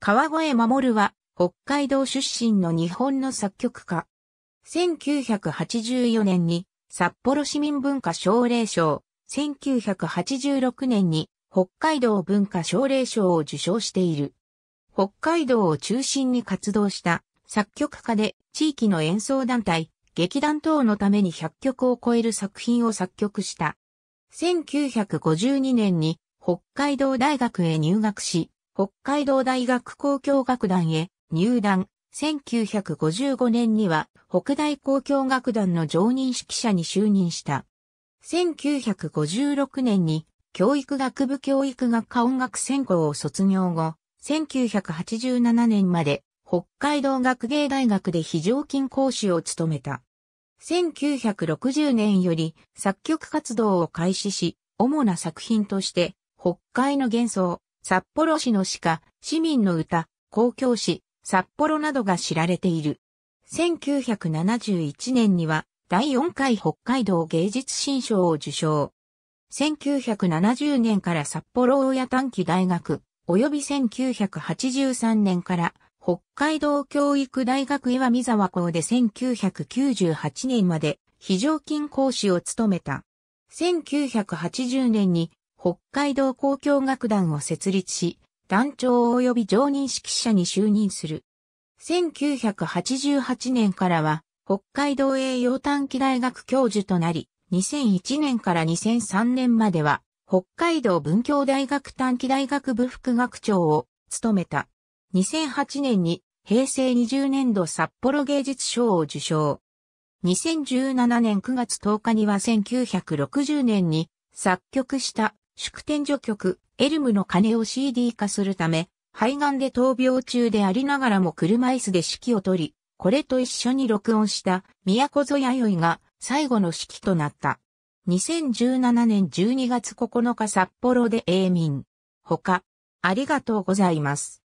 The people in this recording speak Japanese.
川越守は、北海道出身の日本の作曲家。1984年に、札幌市民文化奨励賞、1986年に、北海道文化奨励賞を受賞している。北海道を中心に活動した作曲家で地域の演奏団体、劇団等のために100曲を超える作品を作曲した。1952年に北海道大学へ入学し、北海道大学交響楽団へ入団。1955年には北大交響楽団の常任指揮者に就任した。1956年に教育学部教育学科音楽専攻を卒業後、1987年まで北海道学芸大学で非常勤講師を務めた。1960年より作曲活動を開始し、主な作品として、北海の幻想、札幌市の鹿、市民の歌、公共詩、札幌などが知られている。1971年には第4回北海道芸術新賞を受賞。1970年から札幌大谷短期大学、及び1983年から北海道教育大学岩見沢校で1998年まで非常勤講師を務めた。1980年に北海道交響楽団を設立し、団長及び常任指揮者に就任する。1988年からは、北海道栄養短期大学教授となり、2001年から2003年までは、北海道文教大学短期大学部副学長を務めた。2008年に平成20年度札幌芸術賞を受賞。2017年9月10日には1960年に作曲した祝典序曲、エルムの鐘を CD 化するため、肺がんで闘病中でありながらも車椅子で指揮を取り、これと一緒に録音した都ぞよいが最後の指揮となった。2017年12月9日札幌で永眠。他、ありがとうございます。